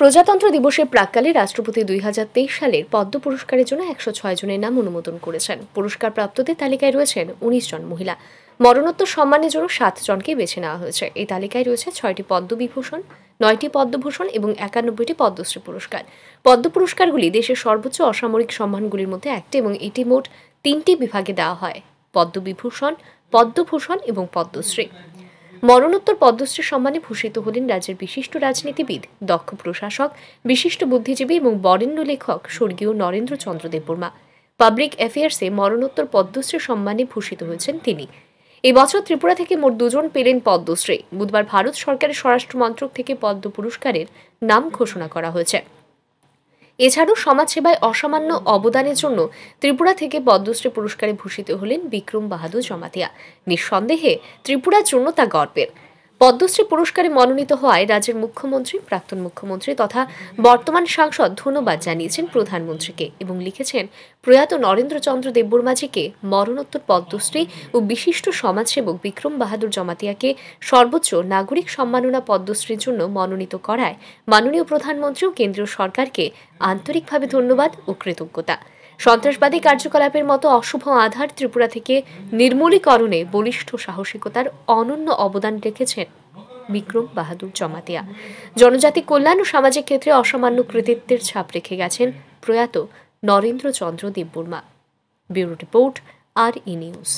প্রজাতন্ত্র দিবসের প্রাককালে রাষ্ট্রপতি দুই হাজার তেইশ সালের পদ্ম পুরস্কারের জন্য একশো ছয় জনের নাম অনুমোদন করেছেন পুরস্কার প্রাপ্তদের তালিকায় রয়েছেন উনিশ জন মহিলা মরণোত্তর সম্মানের জন্য সাত জনকে বেছে নেওয়া হয়েছে এই তালিকায় রয়েছে ছয়টি পদ্মবিভূষণ নয়টি পদ্মভূষণ এবং একানব্বইটি পদ্মশ্রী পুরস্কার পদ্ম পুরস্কারগুলি দেশের সর্বোচ্চ অসামরিক সম্মানগুলির মধ্যে একটি এবং এটি মোট তিনটি বিভাগে দেওয়া হয় পদ্মবিভূষণ পদ্মভূষণ এবং পদ্মশ্রী মরণোত্তর পদ্মশ্রী সম্মানে ভূষিত হলেন রাজ্যের বিশিষ্ট রাজনীতিবিদ দক্ষ প্রশাসক বিশিষ্ট বুদ্ধিজীবী এবং বরেণ্য লেখক স্বর্গীয় নরেন্দ্র চন্দ্র দেববর্মা পাবলিক অ্যাফেয়ার্সে মরণোত্তর পদ্মশ্রী সম্মানে ভূষিত হয়েছেন তিনি বছর ত্রিপুরা থেকে মোট দুজন পেলেন পদ্মশ্রী বুধবার ভারত সরকারের স্বরাষ্ট্র মন্ত্রক থেকে পদ্ম পুরস্কারের নাম ঘোষণা করা হয়েছে এছাড়াও সমাজসেবায় অসামান্য অবদানের জন্য ত্রিপুরা থেকে পদ্মশ্রী পুরস্কারে ভূষিত হলেন বিক্রম বাহাদুর জমাতিয়া নিঃসন্দেহে ত্রিপুরার জন্য তা গর্বের পদ্মশ্রী পুরস্কারে মনোনীত হওয়ায় রাজ্যের মুখ্যমন্ত্রী প্রাক্তন মুখ্যমন্ত্রী তথা বর্তমান সাংসদ ধন্যবাদ জানিয়েছেন প্রধানমন্ত্রীকে এবং লিখেছেন প্রয়াত নরেন্দ্র চন্দ্র দেববর্মাজিকে মরণোত্তর পদ্মশ্রী ও বিশিষ্ট সমাজসেবক বিক্রম বাহাদুর জমাতিয়াকে সর্বোচ্চ নাগরিক সম্মাননা পদ্মশ্রীর জন্য মনোনীত করায় মাননীয় প্রধানমন্ত্রী ও কেন্দ্রীয় সরকারকে আন্তরিকভাবে ধন্যবাদ ও কৃতজ্ঞতা সন্ত্রাসবাদী কার্যকলাপের মতো অশুভ আধার ত্রিপুরা থেকে নির্মূলীকরণে বলিষ্ঠ সাহসিকতার অনন্য অবদান রেখেছেন বিক্রম বাহাদুর জমাতিয়া জনজাতি কল্যাণ ও সামাজিক ক্ষেত্রে অসামান্য কৃতিত্বের ছাপ রেখে গেছেন প্রয়াত নরেন্দ্র চন্দ্র দেববর্মা ব্যুরো রিপোর্ট আর ই নিউজ